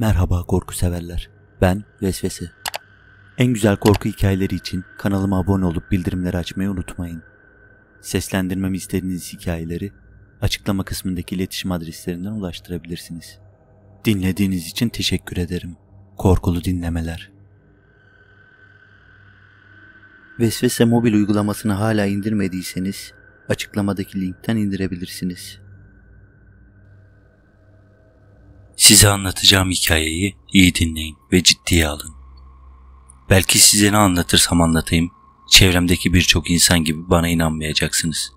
Merhaba korku severler. Ben Vesvese. En güzel korku hikayeleri için kanalıma abone olup bildirimleri açmayı unutmayın. Seslendirmemi istediğiniz hikayeleri açıklama kısmındaki iletişim adreslerinden ulaştırabilirsiniz. Dinlediğiniz için teşekkür ederim. Korkulu dinlemeler. Vesvese mobil uygulamasını hala indirmediyseniz açıklamadaki linkten indirebilirsiniz. Size anlatacağım hikayeyi iyi dinleyin ve ciddiye alın. Belki size ne anlatırsam anlatayım, çevremdeki birçok insan gibi bana inanmayacaksınız.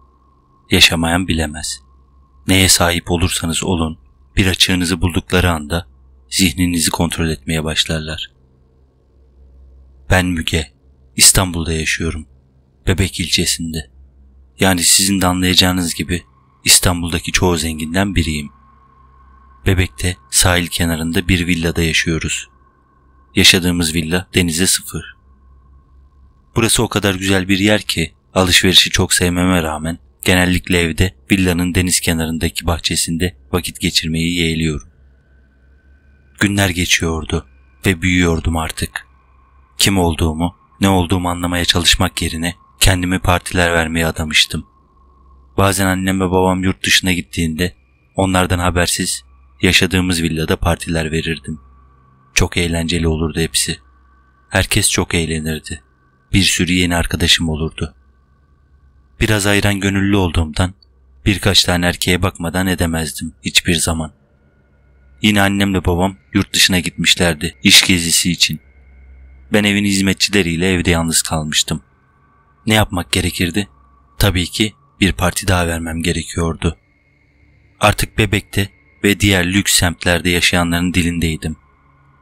Yaşamayan bilemez. Neye sahip olursanız olun, bir açığınızı buldukları anda zihninizi kontrol etmeye başlarlar. Ben Müge, İstanbul'da yaşıyorum. Bebek ilçesinde. Yani sizin de anlayacağınız gibi İstanbul'daki çoğu zenginden biriyim.'' Bebek'te sahil kenarında bir villada yaşıyoruz. Yaşadığımız villa denize sıfır. Burası o kadar güzel bir yer ki alışverişi çok sevmeme rağmen genellikle evde villanın deniz kenarındaki bahçesinde vakit geçirmeyi yeğliyorum. Günler geçiyordu ve büyüyordum artık. Kim olduğumu, ne olduğumu anlamaya çalışmak yerine kendimi partiler vermeye adamıştım. Bazen annem ve babam yurt dışına gittiğinde onlardan habersiz Yaşadığımız villada partiler verirdim. Çok eğlenceli olurdu hepsi. Herkes çok eğlenirdi. Bir sürü yeni arkadaşım olurdu. Biraz ayran gönüllü olduğumdan birkaç tane erkeğe bakmadan edemezdim hiçbir zaman. Yine annemle babam yurt dışına gitmişlerdi iş gezisi için. Ben evin hizmetçileriyle evde yalnız kalmıştım. Ne yapmak gerekirdi? Tabii ki bir parti daha vermem gerekiyordu. Artık bebekte ve diğer lüks semtlerde yaşayanların dilindeydim.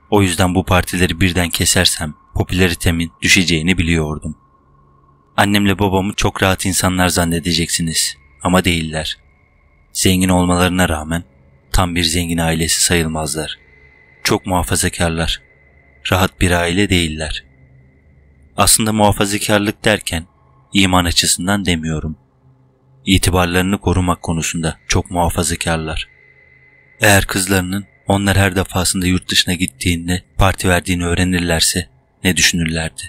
O yüzden bu partileri birden kesersem popülaritemin düşeceğini biliyordum. Annemle babamı çok rahat insanlar zannedeceksiniz ama değiller. Zengin olmalarına rağmen tam bir zengin ailesi sayılmazlar. Çok muhafazakarlar. Rahat bir aile değiller. Aslında muhafazakarlık derken iman açısından demiyorum. İtibarlarını korumak konusunda çok muhafazakarlar. Eğer kızlarının onlar her defasında yurt dışına gittiğinde parti verdiğini öğrenirlerse ne düşünürlerdi?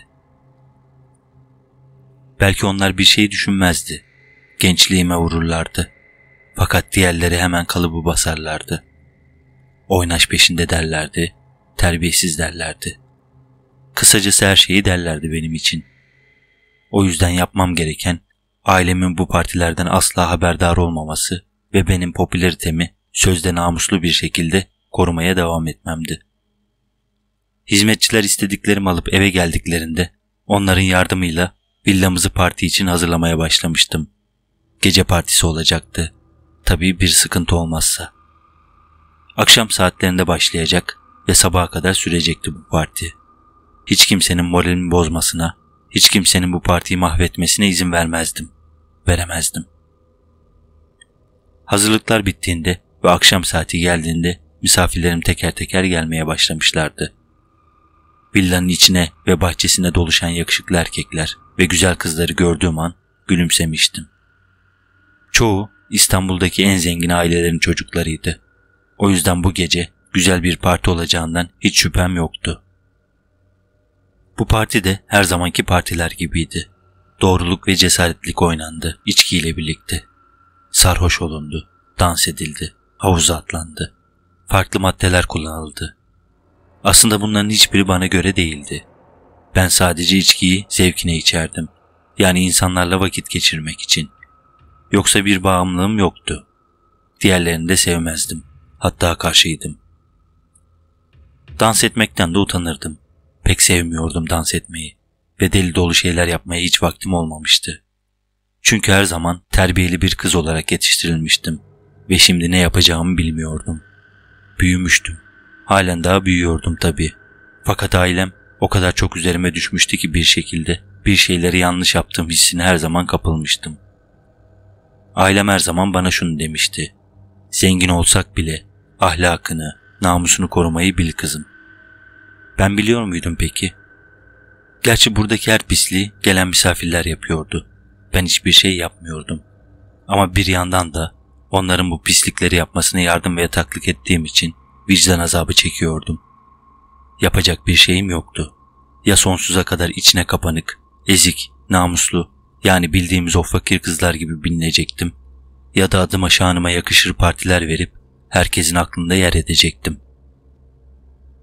Belki onlar bir şey düşünmezdi. Gençliğime vururlardı. Fakat diğerleri hemen kalıbı basarlardı. Oynaş peşinde derlerdi. Terbiyesiz derlerdi. Kısacası her şeyi derlerdi benim için. O yüzden yapmam gereken ailemin bu partilerden asla haberdar olmaması ve benim popülaritemi sözde namuslu bir şekilde korumaya devam etmemdi. Hizmetçiler istediklerimi alıp eve geldiklerinde onların yardımıyla villamızı parti için hazırlamaya başlamıştım. Gece partisi olacaktı. Tabii bir sıkıntı olmazsa. Akşam saatlerinde başlayacak ve sabaha kadar sürecekti bu parti. Hiç kimsenin moralini bozmasına, hiç kimsenin bu partiyi mahvetmesine izin vermezdim. Veremezdim. Hazırlıklar bittiğinde ve akşam saati geldiğinde misafirlerim teker teker gelmeye başlamışlardı. Villanın içine ve bahçesine doluşan yakışıklı erkekler ve güzel kızları gördüğüm an gülümsemiştim. Çoğu İstanbul'daki en zengin ailelerin çocuklarıydı. O yüzden bu gece güzel bir parti olacağından hiç şüphem yoktu. Bu parti de her zamanki partiler gibiydi. Doğruluk ve cesaretlik oynandı içkiyle birlikte. Sarhoş olundu, dans edildi. Havuz atlandı. Farklı maddeler kullanıldı. Aslında bunların hiçbiri bana göre değildi. Ben sadece içkiyi zevkine içerdim. Yani insanlarla vakit geçirmek için. Yoksa bir bağımlılığım yoktu. Diğerlerini de sevmezdim. Hatta karşıydım. Dans etmekten de utanırdım. Pek sevmiyordum dans etmeyi ve deli dolu şeyler yapmaya hiç vaktim olmamıştı. Çünkü her zaman terbiyeli bir kız olarak yetiştirilmiştim ve şimdi ne yapacağımı bilmiyordum. Büyümüştüm. Halen daha büyüyordum tabii. Fakat ailem o kadar çok üzerime düşmüştü ki bir şekilde bir şeyleri yanlış yaptığım hissine her zaman kapılmıştım. Ailem her zaman bana şunu demişti. Zengin olsak bile ahlakını, namusunu korumayı bil kızım. Ben biliyor muydum peki? Gerçi buradaki her pisliği gelen misafirler yapıyordu. Ben hiçbir şey yapmıyordum. Ama bir yandan da Onların bu pislikleri yapmasına yardım ve taklit ettiğim için vicdan azabı çekiyordum. Yapacak bir şeyim yoktu. Ya sonsuza kadar içine kapanık, ezik, namuslu yani bildiğimiz o fakir kızlar gibi bilinecektim ya da adıma şanıma yakışır partiler verip herkesin aklında yer edecektim.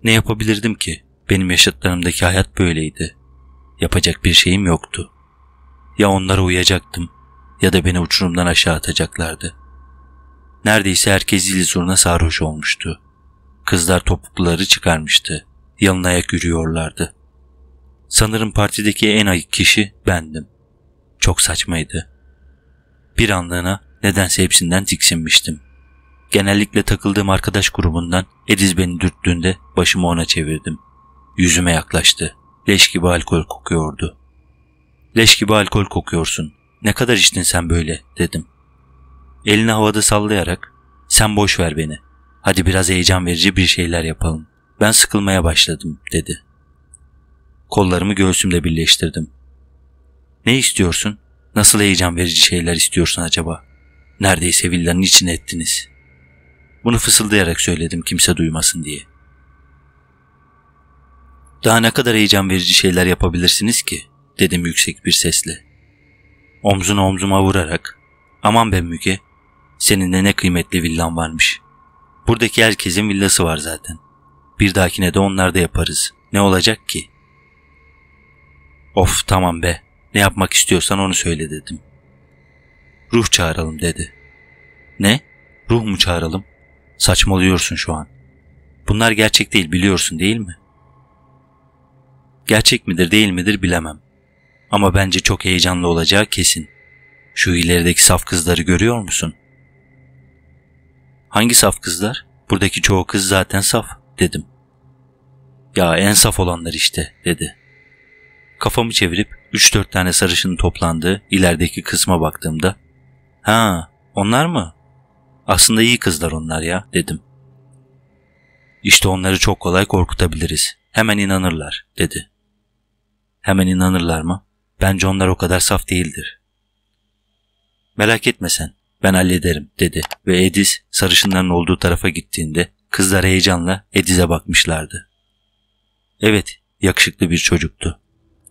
Ne yapabilirdim ki? Benim yaşıtlarımdaki hayat böyleydi. Yapacak bir şeyim yoktu. Ya onlara uyacaktım ya da beni uçurumdan aşağı atacaklardı. Neredeyse herkes zil zoruna sarhoş olmuştu. Kızlar topukluları çıkarmıştı. Yalın ayak yürüyorlardı. Sanırım partideki en ayık kişi bendim. Çok saçmaydı. Bir anlığına nedense hepsinden tiksinmiştim. Genellikle takıldığım arkadaş grubundan Ediz beni dürttüğünde başımı ona çevirdim. Yüzüme yaklaştı. Leş gibi alkol kokuyordu. Leş gibi alkol kokuyorsun. Ne kadar içtin sen böyle dedim.'' Elini havada sallayarak sen boş ver beni. Hadi biraz heyecan verici bir şeyler yapalım. Ben sıkılmaya başladım dedi. Kollarımı göğsümle birleştirdim. Ne istiyorsun? Nasıl heyecan verici şeyler istiyorsun acaba? Neredeyse villanın içine ettiniz. Bunu fısıldayarak söyledim kimse duymasın diye. Daha ne kadar heyecan verici şeyler yapabilirsiniz ki? dedim yüksek bir sesle. Omzunu omzuma vurarak. Aman be Müge, senin de ne kıymetli villan varmış. Buradaki herkesin villası var zaten. Bir dahakine de onlar da yaparız. Ne olacak ki? Of tamam be. Ne yapmak istiyorsan onu söyle dedim. Ruh çağıralım dedi. Ne? Ruh mu çağıralım? Saçmalıyorsun şu an. Bunlar gerçek değil biliyorsun değil mi? Gerçek midir değil midir bilemem. Ama bence çok heyecanlı olacağı kesin. Şu ilerideki saf kızları görüyor musun?'' Hangi saf kızlar? Buradaki çoğu kız zaten saf dedim. Ya en saf olanlar işte dedi. Kafamı çevirip 3-4 tane sarışının toplandığı ilerideki kısma baktığımda ha onlar mı? Aslında iyi kızlar onlar ya dedim. İşte onları çok kolay korkutabiliriz. Hemen inanırlar dedi. Hemen inanırlar mı? Bence onlar o kadar saf değildir. Merak etme sen ben hallederim dedi ve Edis sarışınların olduğu tarafa gittiğinde kızlar heyecanla Edis'e bakmışlardı. Evet yakışıklı bir çocuktu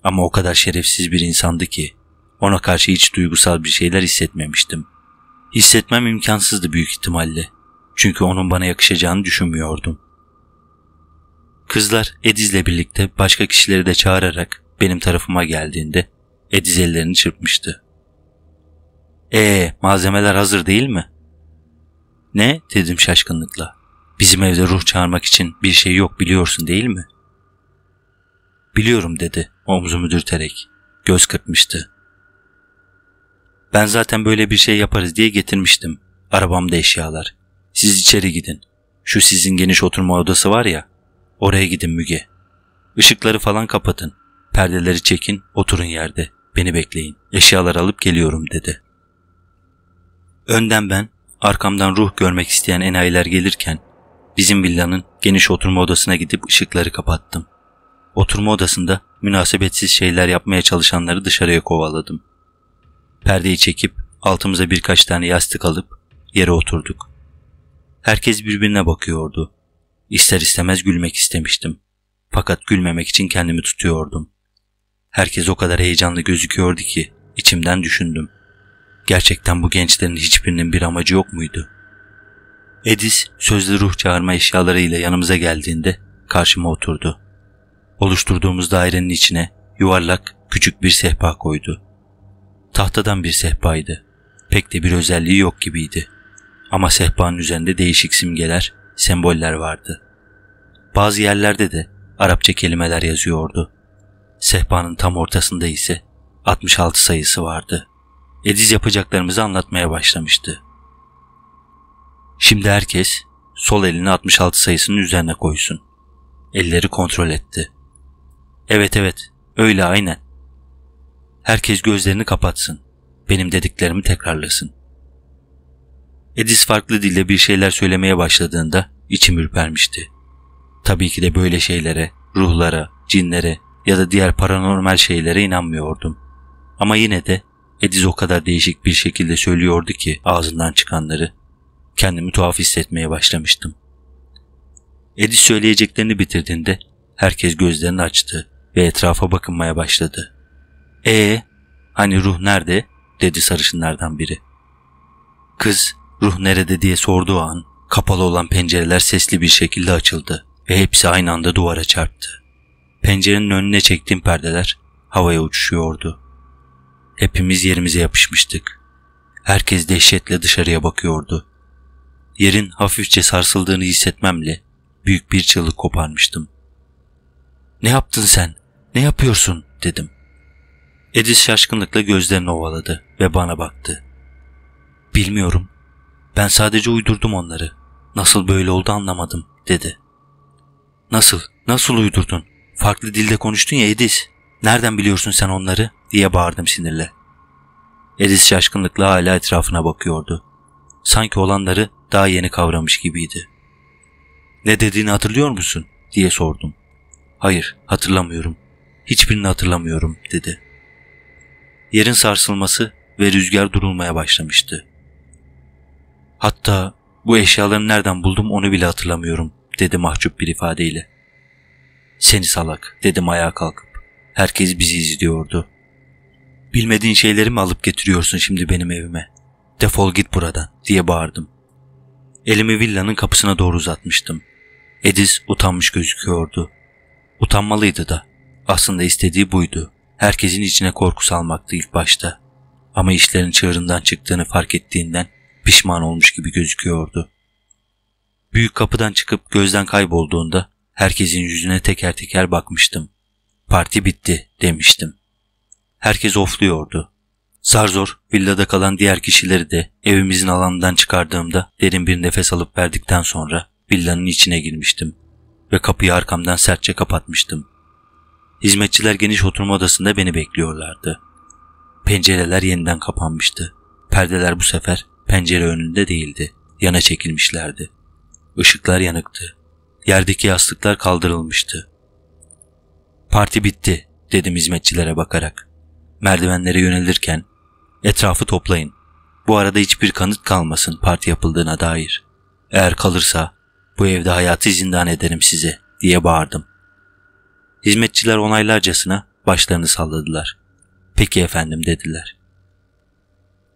ama o kadar şerefsiz bir insandı ki ona karşı hiç duygusal bir şeyler hissetmemiştim. Hissetmem imkansızdı büyük ihtimalle çünkü onun bana yakışacağını düşünmüyordum. Kızlar Ediz'le birlikte başka kişileri de çağırarak benim tarafıma geldiğinde Ediz ellerini çırpmıştı. Ee, malzemeler hazır değil mi? Ne? dedim şaşkınlıkla. Bizim evde ruh çağırmak için bir şey yok biliyorsun değil mi? Biliyorum dedi omzumu dürterek. Göz kırpmıştı. Ben zaten böyle bir şey yaparız diye getirmiştim. Arabamda eşyalar. Siz içeri gidin. Şu sizin geniş oturma odası var ya. Oraya gidin Müge. Işıkları falan kapatın. Perdeleri çekin, oturun yerde. Beni bekleyin. Eşyalar alıp geliyorum dedi.'' Önden ben, arkamdan ruh görmek isteyen enayiler gelirken bizim villanın geniş oturma odasına gidip ışıkları kapattım. Oturma odasında münasebetsiz şeyler yapmaya çalışanları dışarıya kovaladım. Perdeyi çekip altımıza birkaç tane yastık alıp yere oturduk. Herkes birbirine bakıyordu. İster istemez gülmek istemiştim. Fakat gülmemek için kendimi tutuyordum. Herkes o kadar heyecanlı gözüküyordu ki içimden düşündüm. Gerçekten bu gençlerin hiçbirinin bir amacı yok muydu? Edis sözlü ruh çağırma eşyalarıyla yanımıza geldiğinde karşıma oturdu. Oluşturduğumuz dairenin içine yuvarlak küçük bir sehpa koydu. Tahtadan bir sehpaydı. Pek de bir özelliği yok gibiydi. Ama sehpanın üzerinde değişik simgeler, semboller vardı. Bazı yerlerde de Arapça kelimeler yazıyordu. Sehpanın tam ortasında ise 66 sayısı vardı.'' ediz yapacaklarımızı anlatmaya başlamıştı. Şimdi herkes sol elini 66 sayısının üzerine koysun. Elleri kontrol etti. Evet evet, öyle aynen. Herkes gözlerini kapatsın. Benim dediklerimi tekrarlasın. Edis farklı dille bir şeyler söylemeye başladığında içim ürpermişti. Tabii ki de böyle şeylere, ruhlara, cinlere ya da diğer paranormal şeylere inanmıyordum. Ama yine de Ediz o kadar değişik bir şekilde söylüyordu ki ağzından çıkanları. Kendimi tuhaf hissetmeye başlamıştım. Ediz söyleyeceklerini bitirdiğinde herkes gözlerini açtı ve etrafa bakınmaya başladı. E hani ruh nerede? dedi sarışınlardan biri. Kız ruh nerede diye sorduğu an kapalı olan pencereler sesli bir şekilde açıldı ve hepsi aynı anda duvara çarptı. Pencerenin önüne çektiğim perdeler havaya uçuşuyordu. Hepimiz yerimize yapışmıştık. Herkes dehşetle dışarıya bakıyordu. Yerin hafifçe sarsıldığını hissetmemle büyük bir çığlık koparmıştım. ''Ne yaptın sen? Ne yapıyorsun?'' dedim. Edis şaşkınlıkla gözlerini ovaladı ve bana baktı. ''Bilmiyorum. Ben sadece uydurdum onları. Nasıl böyle oldu anlamadım.'' dedi. ''Nasıl? Nasıl uydurdun? Farklı dilde konuştun ya Edis.'' Nereden biliyorsun sen onları? diye bağırdım sinirle. Edis şaşkınlıkla hala etrafına bakıyordu. Sanki olanları daha yeni kavramış gibiydi. Ne dediğini hatırlıyor musun? diye sordum. Hayır, hatırlamıyorum. Hiçbirini hatırlamıyorum, dedi. Yerin sarsılması ve rüzgar durulmaya başlamıştı. Hatta bu eşyaları nereden buldum onu bile hatırlamıyorum, dedi mahcup bir ifadeyle. Seni salak, dedim ayağa kalkıp. Herkes bizi izliyordu. Bilmediğin şeyleri mi alıp getiriyorsun şimdi benim evime? Defol git buradan diye bağırdım. Elimi villanın kapısına doğru uzatmıştım. Edis utanmış gözüküyordu. Utanmalıydı da. Aslında istediği buydu. Herkesin içine korku salmaktı ilk başta. Ama işlerin çığırından çıktığını fark ettiğinden pişman olmuş gibi gözüküyordu. Büyük kapıdan çıkıp gözden kaybolduğunda herkesin yüzüne teker teker bakmıştım. Parti bitti demiştim. Herkes ofluyordu. Zar zor villada kalan diğer kişileri de evimizin alanından çıkardığımda derin bir nefes alıp verdikten sonra villanın içine girmiştim ve kapıyı arkamdan sertçe kapatmıştım. Hizmetçiler geniş oturma odasında beni bekliyorlardı. Pencereler yeniden kapanmıştı. Perdeler bu sefer pencere önünde değildi. Yana çekilmişlerdi. Işıklar yanıktı. Yerdeki yastıklar kaldırılmıştı. Parti bitti dedim hizmetçilere bakarak. Merdivenlere yönelirken etrafı toplayın. Bu arada hiçbir kanıt kalmasın parti yapıldığına dair. Eğer kalırsa bu evde hayatı zindan ederim size diye bağırdım. Hizmetçiler onaylarcasına başlarını salladılar. Peki efendim dediler.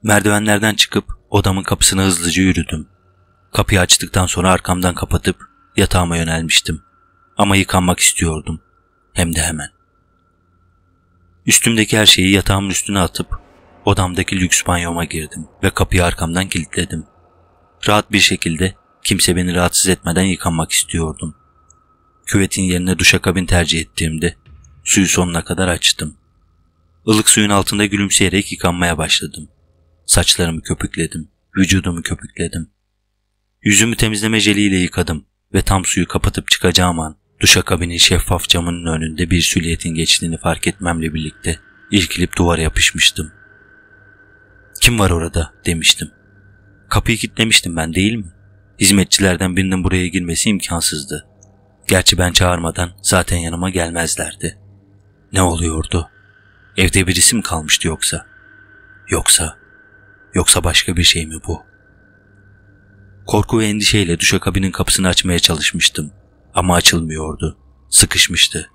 Merdivenlerden çıkıp odamın kapısına hızlıca yürüdüm. Kapıyı açtıktan sonra arkamdan kapatıp yatağıma yönelmiştim. Ama yıkanmak istiyordum.'' Hem de hemen. Üstümdeki her şeyi yatağımın üstüne atıp odamdaki lüks banyoma girdim ve kapıyı arkamdan kilitledim. Rahat bir şekilde kimse beni rahatsız etmeden yıkanmak istiyordum. Küvetin yerine duşakabin tercih ettiğimde suyu sonuna kadar açtım. Ilık suyun altında gülümseyerek yıkanmaya başladım. Saçlarımı köpükledim, vücudumu köpükledim. Yüzümü temizleme jeliyle yıkadım ve tam suyu kapatıp çıkacağım an Duşakabinin şeffaf camının önünde bir sülyetin geçtiğini fark etmemle birlikte irkilip duvara yapışmıştım. Kim var orada demiştim. Kapıyı kilitlemiştim ben değil mi? Hizmetçilerden birinin buraya girmesi imkansızdı. Gerçi ben çağırmadan zaten yanıma gelmezlerdi. Ne oluyordu? Evde bir isim kalmıştı yoksa? Yoksa, yoksa başka bir şey mi bu? Korku ve endişeyle duşakabinin kapısını açmaya çalışmıştım. Ama açılmıyordu. Sıkışmıştı.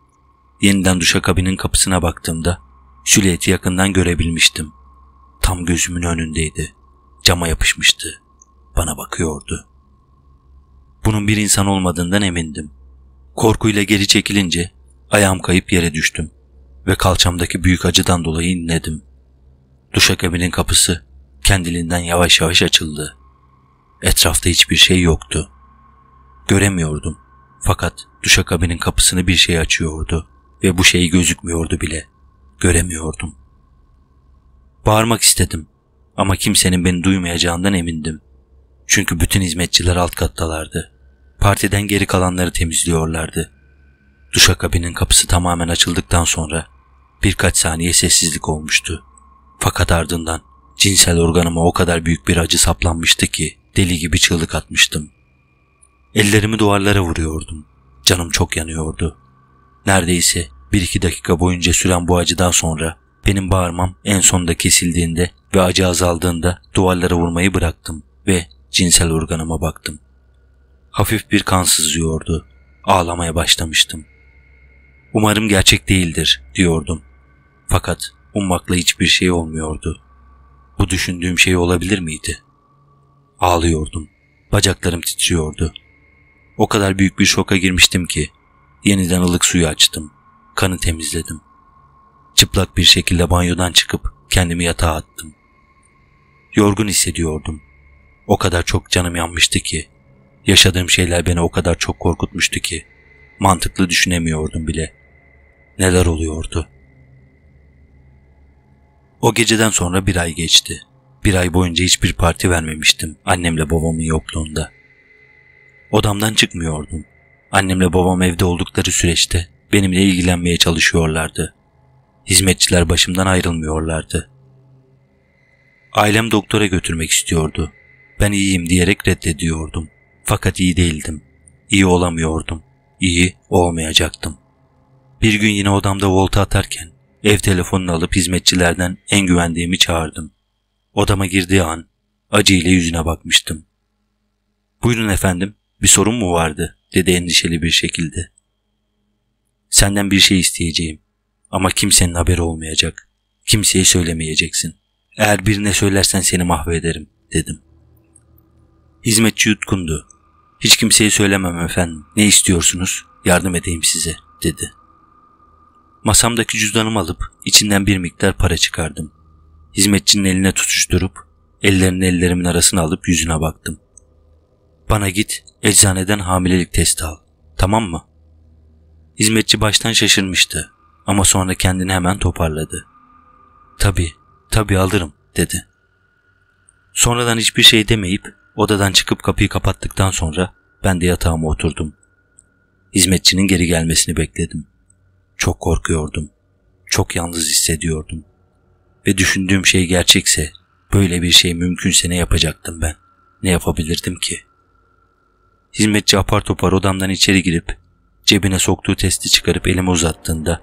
Yeniden duşakabinin kapısına baktığımda silüeti yakından görebilmiştim. Tam gözümün önündeydi. Cama yapışmıştı. Bana bakıyordu. Bunun bir insan olmadığından emindim. Korkuyla geri çekilince ayağım kayıp yere düştüm ve kalçamdaki büyük acıdan dolayı inledim. Duşakabinin kapısı kendiliğinden yavaş yavaş açıldı. Etrafta hiçbir şey yoktu. Göremiyordum. Fakat duşakabinin kapısını bir şey açıyordu ve bu şey gözükmüyordu bile. Göremiyordum. Bağırmak istedim ama kimsenin beni duymayacağından emindim. Çünkü bütün hizmetçiler alt kattalardı. Partiden geri kalanları temizliyorlardı. Duşakabinin kapısı tamamen açıldıktan sonra birkaç saniye sessizlik olmuştu. Fakat ardından cinsel organıma o kadar büyük bir acı saplanmıştı ki deli gibi çığlık atmıştım. Ellerimi duvarlara vuruyordum. Canım çok yanıyordu. Neredeyse bir iki dakika boyunca süren bu acıdan sonra benim bağırmam en sonda kesildiğinde ve acı azaldığında duvarlara vurmayı bıraktım ve cinsel organıma baktım. Hafif bir kan sızıyordu. Ağlamaya başlamıştım. Umarım gerçek değildir diyordum. Fakat ummakla hiçbir şey olmuyordu. Bu düşündüğüm şey olabilir miydi? Ağlıyordum. Bacaklarım titriyordu. O kadar büyük bir şoka girmiştim ki yeniden ılık suyu açtım. Kanı temizledim. Çıplak bir şekilde banyodan çıkıp kendimi yatağa attım. Yorgun hissediyordum. O kadar çok canım yanmıştı ki, yaşadığım şeyler beni o kadar çok korkutmuştu ki, mantıklı düşünemiyordum bile. Neler oluyordu? O geceden sonra bir ay geçti. Bir ay boyunca hiçbir parti vermemiştim annemle babamın yokluğunda. Odamdan çıkmıyordum. Annemle babam evde oldukları süreçte benimle ilgilenmeye çalışıyorlardı. Hizmetçiler başımdan ayrılmıyorlardı. Ailem doktora götürmek istiyordu. Ben iyiyim diyerek reddediyordum. Fakat iyi değildim. İyi olamıyordum. İyi olmayacaktım. Bir gün yine odamda volta atarken ev telefonunu alıp hizmetçilerden en güvendiğimi çağırdım. Odama girdiği an acıyla yüzüne bakmıştım. Buyurun efendim bir sorun mu vardı? dedi endişeli bir şekilde. Senden bir şey isteyeceğim. Ama kimsenin haberi olmayacak. Kimseye söylemeyeceksin. Eğer birine söylersen seni mahvederim, dedim. Hizmetçi yutkundu. Hiç kimseye söylemem efendim. Ne istiyorsunuz? Yardım edeyim size, dedi. Masamdaki cüzdanımı alıp içinden bir miktar para çıkardım. Hizmetçinin eline tutuşturup ellerini ellerimin arasına alıp yüzüne baktım. Bana git eczaneden hamilelik testi al. Tamam mı? Hizmetçi baştan şaşırmıştı ama sonra kendini hemen toparladı. Tabi, tabi alırım dedi. Sonradan hiçbir şey demeyip odadan çıkıp kapıyı kapattıktan sonra ben de yatağıma oturdum. Hizmetçinin geri gelmesini bekledim. Çok korkuyordum. Çok yalnız hissediyordum. Ve düşündüğüm şey gerçekse böyle bir şey mümkünse ne yapacaktım ben? Ne yapabilirdim ki?'' Hizmetçi apar topar odamdan içeri girip cebine soktuğu testi çıkarıp elime uzattığında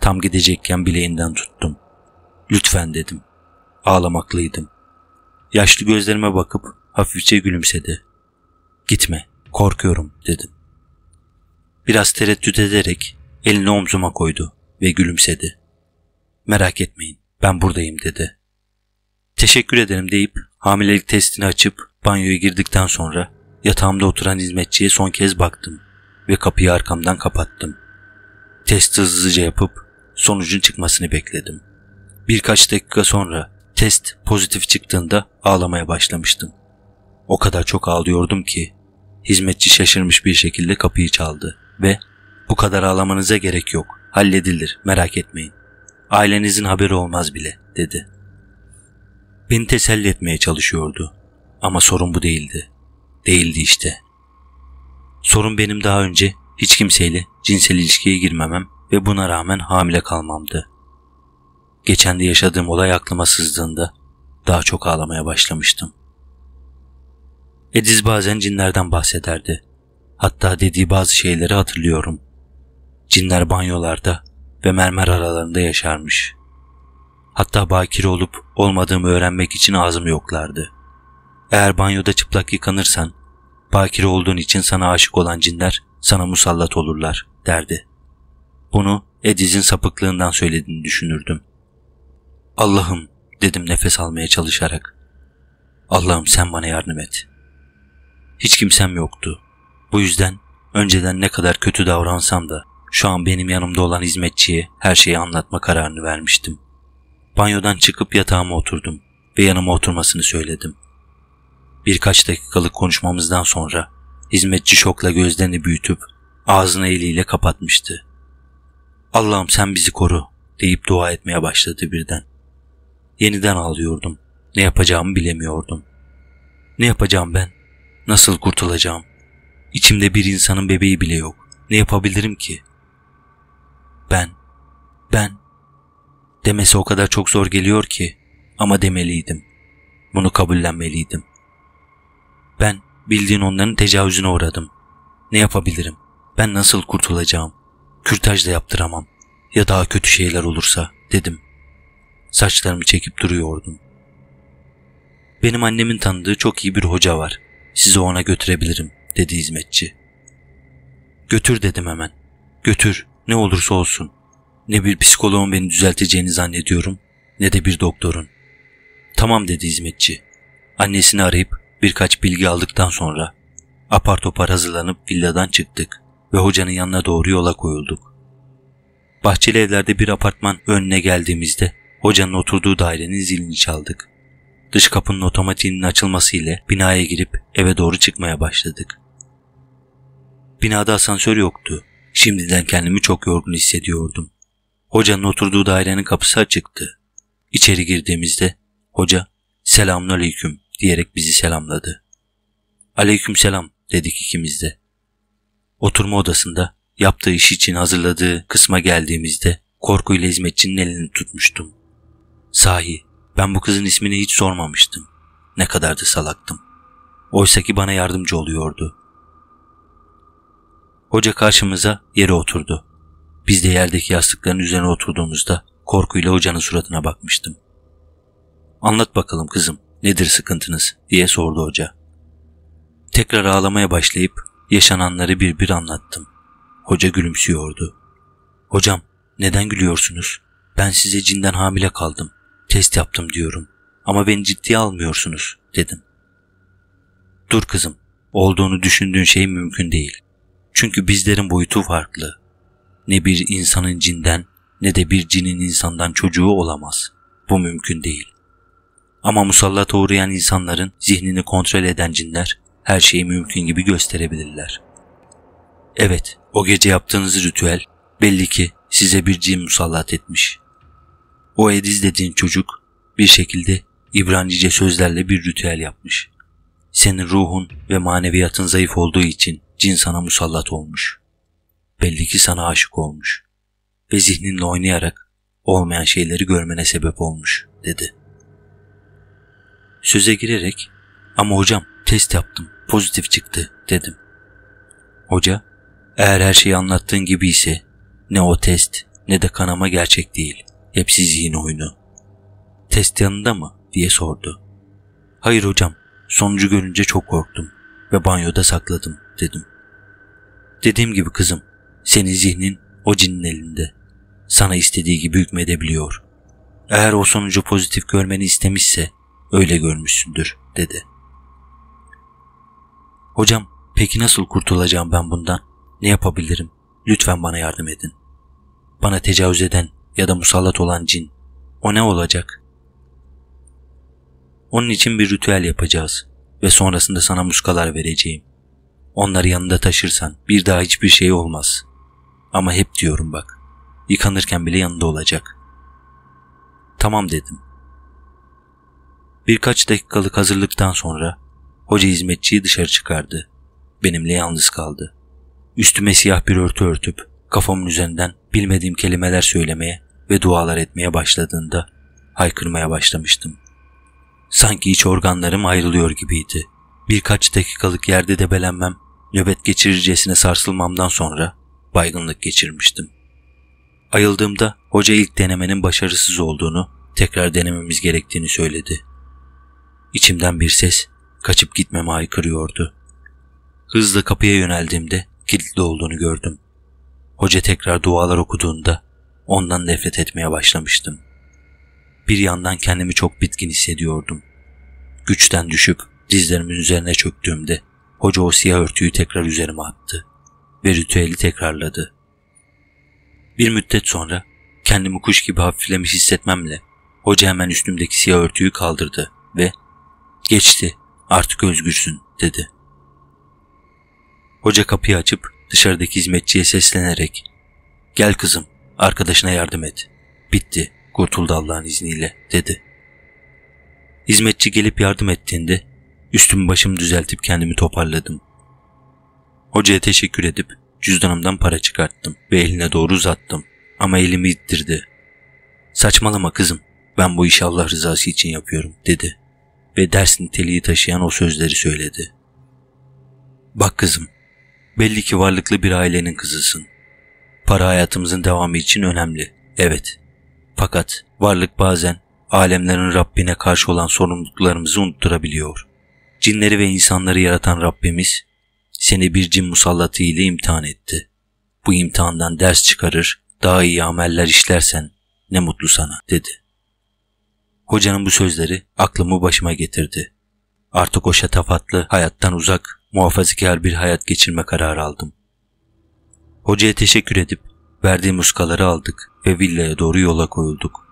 tam gidecekken bileğinden tuttum. Lütfen dedim. Ağlamaklıydım. Yaşlı gözlerime bakıp hafifçe gülümsedi. Gitme, korkuyorum dedim. Biraz tereddüt ederek elini omzuma koydu ve gülümsedi. Merak etmeyin, ben buradayım dedi. Teşekkür ederim deyip hamilelik testini açıp banyoya girdikten sonra Yatağımda oturan hizmetçiye son kez baktım ve kapıyı arkamdan kapattım. Test hızlıca yapıp sonucun çıkmasını bekledim. Birkaç dakika sonra test pozitif çıktığında ağlamaya başlamıştım. O kadar çok ağlıyordum ki hizmetçi şaşırmış bir şekilde kapıyı çaldı ve bu kadar ağlamanıza gerek yok. Halledilir, merak etmeyin. Ailenizin haberi olmaz bile, dedi. Beni teselli etmeye çalışıyordu. Ama sorun bu değildi değildi işte. Sorun benim daha önce hiç kimseyle cinsel ilişkiye girmemem ve buna rağmen hamile kalmamdı. Geçen de yaşadığım olay aklıma sızdığında daha çok ağlamaya başlamıştım. Ediz bazen cinlerden bahsederdi. Hatta dediği bazı şeyleri hatırlıyorum. Cinler banyolarda ve mermer aralarında yaşarmış. Hatta bakir olup olmadığımı öğrenmek için ağzım yoklardı.'' Eğer banyoda çıplak yıkanırsan, bakire olduğun için sana aşık olan cinler sana musallat olurlar derdi. Bunu Ediz'in sapıklığından söylediğini düşünürdüm. Allah'ım dedim nefes almaya çalışarak. Allah'ım sen bana yardım et. Hiç kimsem yoktu. Bu yüzden önceden ne kadar kötü davransam da şu an benim yanımda olan hizmetçiye her şeyi anlatma kararını vermiştim. Banyodan çıkıp yatağıma oturdum ve yanıma oturmasını söyledim. Birkaç dakikalık konuşmamızdan sonra hizmetçi şokla gözlerini büyütüp ağzını eliyle kapatmıştı. Allah'ım sen bizi koru deyip dua etmeye başladı birden. Yeniden ağlıyordum. Ne yapacağımı bilemiyordum. Ne yapacağım ben? Nasıl kurtulacağım? İçimde bir insanın bebeği bile yok. Ne yapabilirim ki? Ben, ben. Demesi o kadar çok zor geliyor ki ama demeliydim. Bunu kabullenmeliydim. Ben bildiğin onların tecavüzüne uğradım. Ne yapabilirim? Ben nasıl kurtulacağım? Kürtaj da yaptıramam. Ya daha kötü şeyler olursa dedim. Saçlarımı çekip duruyordum. Benim annemin tanıdığı çok iyi bir hoca var. Sizi ona götürebilirim dedi hizmetçi. Götür dedim hemen. Götür ne olursa olsun. Ne bir psikoloğun beni düzelteceğini zannediyorum ne de bir doktorun. Tamam dedi hizmetçi. Annesini arayıp Birkaç bilgi aldıktan sonra apar topar hazırlanıp villadan çıktık ve hocanın yanına doğru yola koyulduk. Bahçeli evlerde bir apartman önüne geldiğimizde hocanın oturduğu dairenin zilini çaldık. Dış kapının otomatiğinin açılması ile binaya girip eve doğru çıkmaya başladık. Binada asansör yoktu. Şimdiden kendimi çok yorgun hissediyordum. Hocanın oturduğu dairenin kapısı açıktı. İçeri girdiğimizde hoca selamünaleyküm diyerek bizi selamladı. Aleykümselam dedik ikimiz de. Oturma odasında yaptığı iş için hazırladığı kısma geldiğimizde korkuyla hizmetçinin elini tutmuştum. Sahi ben bu kızın ismini hiç sormamıştım. Ne kadar da salaktım. Oysa ki bana yardımcı oluyordu. Hoca karşımıza yere oturdu. Biz de yerdeki yastıkların üzerine oturduğumuzda korkuyla hocanın suratına bakmıştım. Anlat bakalım kızım Nedir sıkıntınız diye sordu hoca. Tekrar ağlamaya başlayıp yaşananları bir bir anlattım. Hoca gülümsüyordu. Hocam neden gülüyorsunuz? Ben size cinden hamile kaldım. Test yaptım diyorum. Ama beni ciddiye almıyorsunuz dedim. Dur kızım. Olduğunu düşündüğün şey mümkün değil. Çünkü bizlerin boyutu farklı. Ne bir insanın cinden ne de bir cinin insandan çocuğu olamaz. Bu mümkün değil. Ama musallat uğrayan insanların zihnini kontrol eden cinler her şeyi mümkün gibi gösterebilirler. Evet, o gece yaptığınız ritüel belli ki size bir cin musallat etmiş. O Ediz dediğin çocuk bir şekilde İbranice sözlerle bir ritüel yapmış. Senin ruhun ve maneviyatın zayıf olduğu için cin sana musallat olmuş. Belli ki sana aşık olmuş ve zihninle oynayarak olmayan şeyleri görmene sebep olmuş, dedi.'' Söze girerek ama hocam test yaptım pozitif çıktı dedim. Hoca eğer her şeyi anlattığın gibi ise ne o test ne de kanama gerçek değil. Hepsi zihin oyunu. Test yanında mı diye sordu. Hayır hocam sonucu görünce çok korktum ve banyoda sakladım dedim. Dediğim gibi kızım senin zihnin o cinin elinde. Sana istediği gibi hükmedebiliyor. Eğer o sonucu pozitif görmeni istemişse öyle görmüşsündür dedi. Hocam peki nasıl kurtulacağım ben bundan? Ne yapabilirim? Lütfen bana yardım edin. Bana tecavüz eden ya da musallat olan cin. O ne olacak? Onun için bir ritüel yapacağız ve sonrasında sana muskalar vereceğim. Onları yanında taşırsan bir daha hiçbir şey olmaz. Ama hep diyorum bak. Yıkanırken bile yanında olacak. Tamam dedim Birkaç dakikalık hazırlıktan sonra hoca hizmetçiyi dışarı çıkardı. Benimle yalnız kaldı. Üstüme siyah bir örtü örtüp kafamın üzerinden bilmediğim kelimeler söylemeye ve dualar etmeye başladığında haykırmaya başlamıştım. Sanki iç organlarım ayrılıyor gibiydi. Birkaç dakikalık yerde debelenmem, nöbet geçirircesine sarsılmamdan sonra baygınlık geçirmiştim. Ayıldığımda hoca ilk denemenin başarısız olduğunu, tekrar denememiz gerektiğini söyledi. İçimden bir ses kaçıp gitmeme aykırıyordu. Hızla kapıya yöneldiğimde kilitli olduğunu gördüm. Hoca tekrar dualar okuduğunda ondan nefret etmeye başlamıştım. Bir yandan kendimi çok bitkin hissediyordum. Güçten düşüp dizlerimin üzerine çöktüğümde hoca o siyah örtüyü tekrar üzerime attı ve ritüeli tekrarladı. Bir müddet sonra kendimi kuş gibi hafiflemiş hissetmemle hoca hemen üstümdeki siyah örtüyü kaldırdı ve Geçti. Artık özgürsün dedi. Hoca kapıyı açıp dışarıdaki hizmetçiye seslenerek Gel kızım arkadaşına yardım et. Bitti. Kurtuldu Allah'ın izniyle dedi. Hizmetçi gelip yardım ettiğinde üstüm başım düzeltip kendimi toparladım. Hocaya teşekkür edip cüzdanımdan para çıkarttım ve eline doğru uzattım ama elimi ittirdi. Saçmalama kızım ben bu işi Allah rızası için yapıyorum dedi ve ders niteliği taşıyan o sözleri söyledi. Bak kızım, belli ki varlıklı bir ailenin kızısın. Para hayatımızın devamı için önemli, evet. Fakat varlık bazen alemlerin Rabbine karşı olan sorumluluklarımızı unutturabiliyor. Cinleri ve insanları yaratan Rabbimiz seni bir cin musallatı ile imtihan etti. Bu imtihandan ders çıkarır, daha iyi ameller işlersen ne mutlu sana dedi. Hocanın bu sözleri aklımı başıma getirdi. Artık o şatafatlı hayattan uzak, muhafazakar bir hayat geçirme kararı aldım. Hocaya teşekkür edip verdiğim muskaları aldık ve villaya doğru yola koyulduk.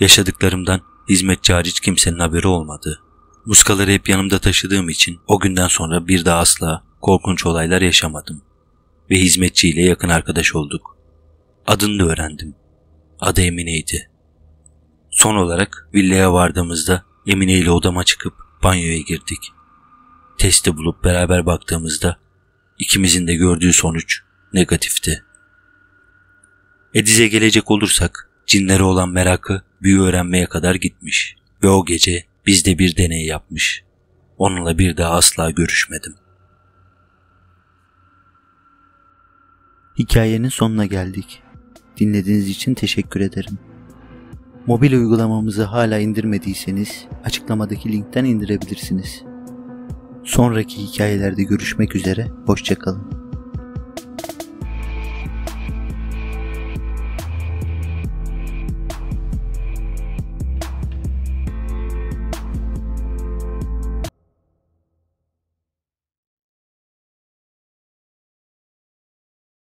Yaşadıklarımdan hizmetçi hariç kimsenin haberi olmadı. Muskaları hep yanımda taşıdığım için o günden sonra bir daha asla korkunç olaylar yaşamadım. Ve hizmetçiyle yakın arkadaş olduk. Adını da öğrendim. Adı Emine'ydi. Son olarak villaya vardığımızda Emine ile odama çıkıp banyoya girdik. Testi bulup beraber baktığımızda ikimizin de gördüğü sonuç negatifti. Ediz'e gelecek olursak cinlere olan merakı büyü öğrenmeye kadar gitmiş ve o gece bizde bir deney yapmış. Onunla bir daha asla görüşmedim. Hikayenin sonuna geldik. Dinlediğiniz için teşekkür ederim. Mobil uygulamamızı hala indirmediyseniz açıklamadaki linkten indirebilirsiniz. Sonraki hikayelerde görüşmek üzere, hoşçakalın.